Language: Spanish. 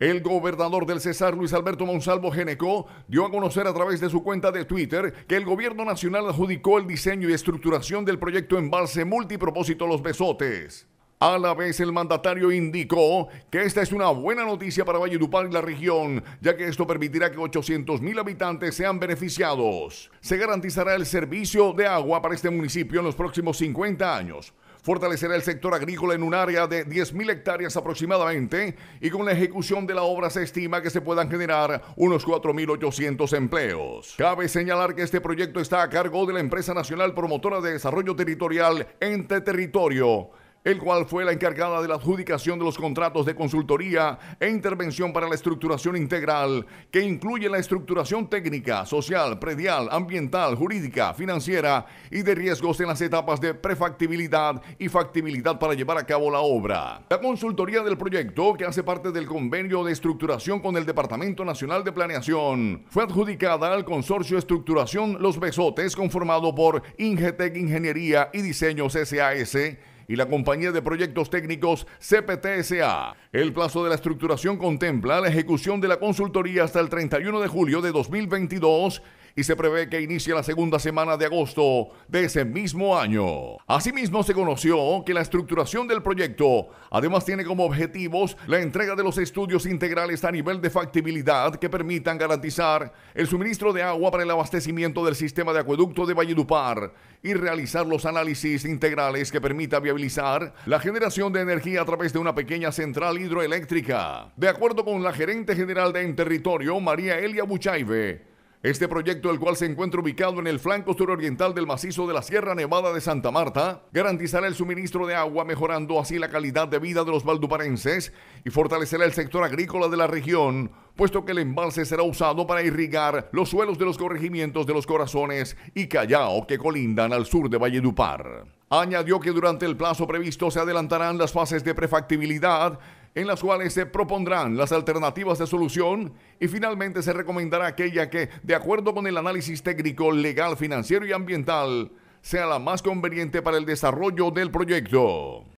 El gobernador del Cesar, Luis Alberto Monsalvo Geneco, dio a conocer a través de su cuenta de Twitter que el gobierno nacional adjudicó el diseño y estructuración del proyecto embalse multipropósito Los Besotes. A la vez, el mandatario indicó que esta es una buena noticia para Valledupar y la región, ya que esto permitirá que 800.000 habitantes sean beneficiados. Se garantizará el servicio de agua para este municipio en los próximos 50 años fortalecerá el sector agrícola en un área de 10.000 hectáreas aproximadamente y con la ejecución de la obra se estima que se puedan generar unos 4.800 empleos. Cabe señalar que este proyecto está a cargo de la Empresa Nacional Promotora de Desarrollo Territorial Ente Territorio el cual fue la encargada de la adjudicación de los contratos de consultoría e intervención para la estructuración integral, que incluye la estructuración técnica, social, predial, ambiental, jurídica, financiera y de riesgos en las etapas de prefactibilidad y factibilidad para llevar a cabo la obra. La consultoría del proyecto, que hace parte del convenio de estructuración con el Departamento Nacional de Planeación, fue adjudicada al consorcio Estructuración Los Besotes, conformado por Ingetec Ingeniería y Diseños SAS y la Compañía de Proyectos Técnicos CPTSA. El plazo de la estructuración contempla la ejecución de la consultoría hasta el 31 de julio de 2022 y se prevé que inicie la segunda semana de agosto de ese mismo año. Asimismo, se conoció que la estructuración del proyecto además tiene como objetivos la entrega de los estudios integrales a nivel de factibilidad que permitan garantizar el suministro de agua para el abastecimiento del sistema de acueducto de Valledupar y realizar los análisis integrales que permita viabilizar la generación de energía a través de una pequeña central hidroeléctrica. De acuerdo con la gerente general de Territorio, María Elia Buchaive, este proyecto, el cual se encuentra ubicado en el flanco suroriental del macizo de la Sierra Nevada de Santa Marta, garantizará el suministro de agua, mejorando así la calidad de vida de los valduparenses y fortalecerá el sector agrícola de la región, puesto que el embalse será usado para irrigar los suelos de los corregimientos de los Corazones y Callao que colindan al sur de Valledupar. Añadió que durante el plazo previsto se adelantarán las fases de prefactibilidad en las cuales se propondrán las alternativas de solución y finalmente se recomendará aquella que, de acuerdo con el análisis técnico, legal, financiero y ambiental, sea la más conveniente para el desarrollo del proyecto.